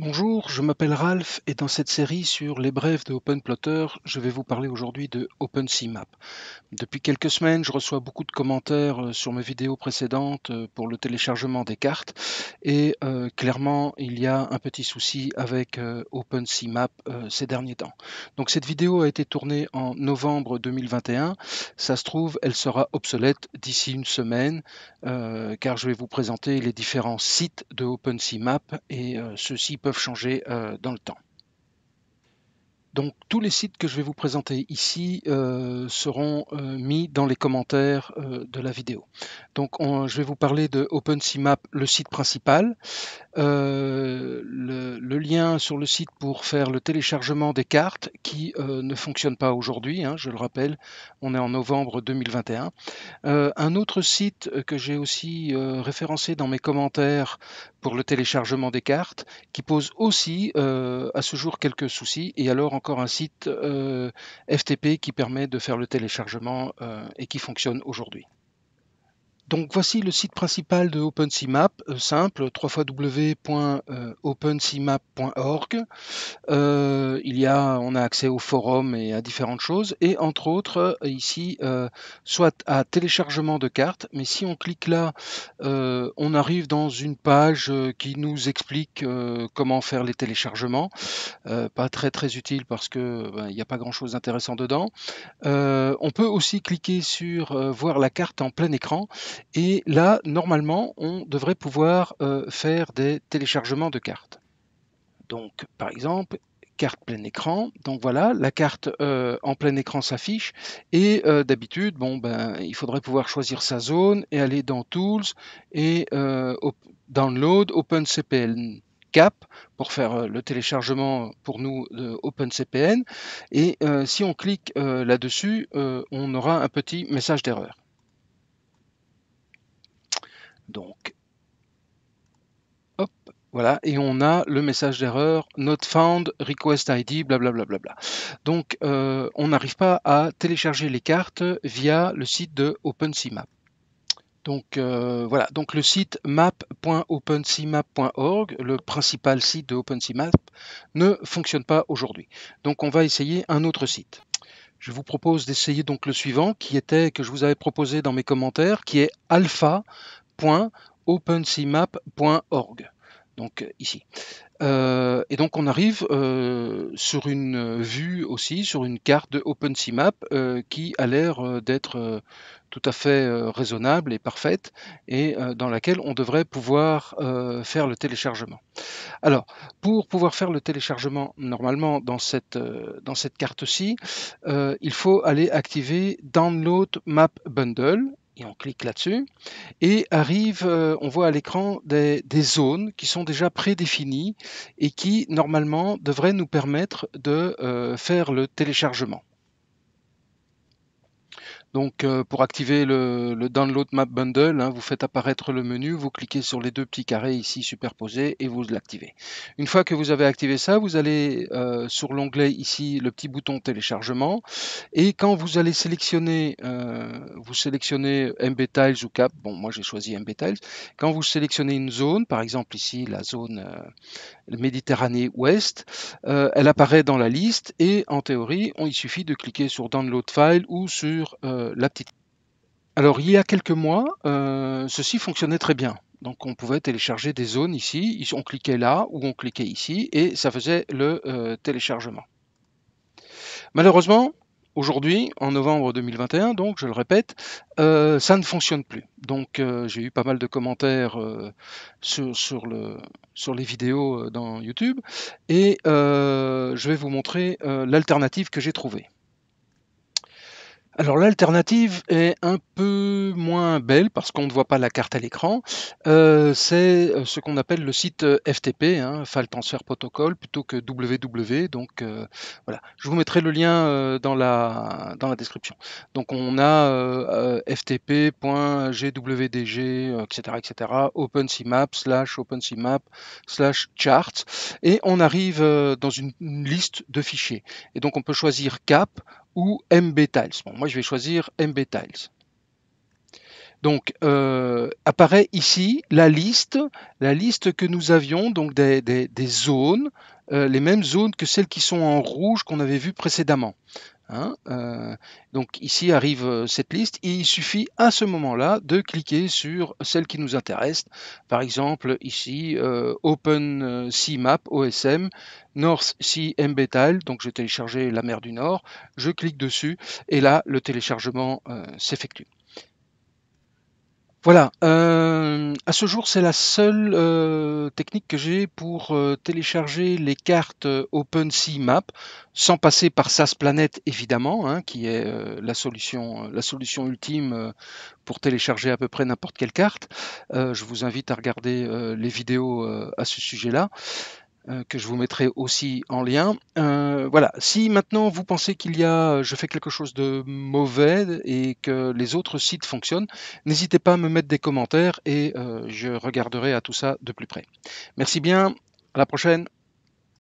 Bonjour, je m'appelle Ralph et dans cette série sur les brèves de OpenPlotter, je vais vous parler aujourd'hui de OpenCMap. Depuis quelques semaines, je reçois beaucoup de commentaires euh, sur mes vidéos précédentes euh, pour le téléchargement des cartes et euh, clairement, il y a un petit souci avec OpenSeaMap ces derniers temps. Donc cette vidéo a été tournée en novembre 2021. Ça se trouve, elle sera obsolète d'ici une semaine car je vais vous présenter les différents sites de OpenSeaMap et ceux-ci peuvent changer euh, dans le temps. Donc tous les sites que je vais vous présenter ici euh, seront euh, mis dans les commentaires de la vidéo. Donc je vais vous parler de OpenSeaMap, le site principal le lien sur le site pour faire le téléchargement des cartes qui euh, ne fonctionne pas aujourd'hui, hein, je le rappelle, on est en novembre 2021. Euh, un autre site que j'ai aussi euh, référencé dans mes commentaires pour le téléchargement des cartes qui pose aussi à ce jour quelques soucis et alors encore un site FTP qui permet de faire le téléchargement et qui fonctionne aujourd'hui. Donc voici le site principal de OpenCMap, euh, simple, www.opencmap.org. Euh, euh, il y a, on a accès au forum et à différentes choses, et entre autres euh, ici, soit à téléchargement de cartes, mais si on clique là, on arrive dans une page qui nous explique comment faire les téléchargements. pas très très utile parce que ben, il n'y a pas grand chose d'intéressant dedans. on peut aussi cliquer sur voir la carte en plein écran et là, normalement, on devrait pouvoir euh, faire des téléchargements de cartes. Donc, par exemple, carte plein écran. Donc voilà, la carte euh, en plein écran s'affiche. Et euh, d'habitude, bon, ben, il faudrait pouvoir choisir sa zone et aller dans Tools et Download OpenCPN Cap pour faire le téléchargement pour nous de OpenCPN. Et si on clique là-dessus, on aura un petit message d'erreur. Donc, hop, voilà, et on a le message d'erreur not found, request ID, blablabla. Bla bla Donc, euh, on n'arrive pas à télécharger les cartes via le site de OpenSeamap. Donc euh, voilà, donc le site map.openseamap.org, le principal site de OpenSeamap, ne fonctionne pas aujourd'hui. Donc on va essayer un autre site. Je vous propose d'essayer donc le suivant qui était que je vous avais proposé dans mes commentaires, qui est alpha .openseamap.org Donc euh, ici. Euh, et donc on arrive euh, sur une vue aussi, sur une carte de OpenSeaMap qui a l'air d'être tout à fait raisonnable et parfaite et dans laquelle on devrait pouvoir faire le téléchargement. Alors, pour pouvoir faire le téléchargement normalement dans cette, dans cette carte-ci, il faut aller activer Download Map Bundle et on clique là-dessus. Et arrive, euh, on voit à l'écran des, zones qui sont déjà prédéfinies et qui normalement devraient nous permettre de euh, faire le téléchargement. Donc, euh, pour activer le, Download Map Bundle, hein, vous faites apparaître le menu, vous cliquez sur les deux petits carrés ici superposés et vous l'activez. Une fois que vous avez activé ça, vous allez euh, sur l'onglet ici, le petit bouton téléchargement. Et quand vous allez sélectionner, euh, vous sélectionnez MB Tiles ou Cap, bon, moi j'ai choisi MB Tiles. Quand vous sélectionnez une zone, par exemple ici la zone Méditerranée Ouest, elle apparaît dans la liste et en théorie, on, il suffit de cliquer sur Download File ou sur euh, la petite. Alors, il y a quelques mois, euh, ceci fonctionnait très bien. Donc, on pouvait télécharger des zones ici. On cliquait là ou on cliquait ici et ça faisait le euh, téléchargement. Malheureusement, aujourd'hui, en novembre 2021, donc je le répète, ça ne fonctionne plus. Donc j'ai eu pas mal de commentaires sur, les vidéos dans YouTube et je vais vous montrer l'alternative que j'ai trouvée. Alors l'alternative est un peu moins belle parce qu'on ne voit pas la carte à l'écran. Euh, c'est euh, ce qu'on appelle le site euh, FTP, hein, File Transfer Protocol, plutôt que WW. Donc voilà, je vous mettrai le lien dans, la, dans la description. Donc on a ftp.gwdg, etc., etc., OpenCMap, slash OpenCMap, slash charts, et on arrive dans une liste de fichiers. Et donc on peut choisir CAP, ou mbtiles. moi, je vais choisir mbtiles. Donc euh, apparaît ici la liste, la liste que nous avions donc des, zones, euh, les mêmes zones que celles qui sont en rouge qu'on avait vues précédemment. Hein, euh, donc ici arrive euh, cette liste il suffit à ce moment-là de cliquer sur celle qui nous intéresse. Par exemple ici euh, Open Sea Map OSM North Sea Mbetal, donc vais télécharger la mer du Nord, je clique dessus et là le téléchargement s'effectue. Voilà, euh, à ce jour, c'est la seule, euh, technique que j'ai pour, euh, télécharger les cartes, OpenSeaMap, sans passer par SAS Planet évidemment, hein, qui est, la solution, la solution ultime, pour télécharger à peu près n'importe quelle carte. je vous invite à regarder, les vidéos, à ce sujet-là. Euh, que je vous mettrai aussi en lien. Euh, voilà, si maintenant vous pensez qu'il y a, euh, je fais quelque chose de mauvais et que les autres sites fonctionnent, n'hésitez pas à me mettre des commentaires et je regarderai à tout ça de plus près. Merci bien, à la prochaine.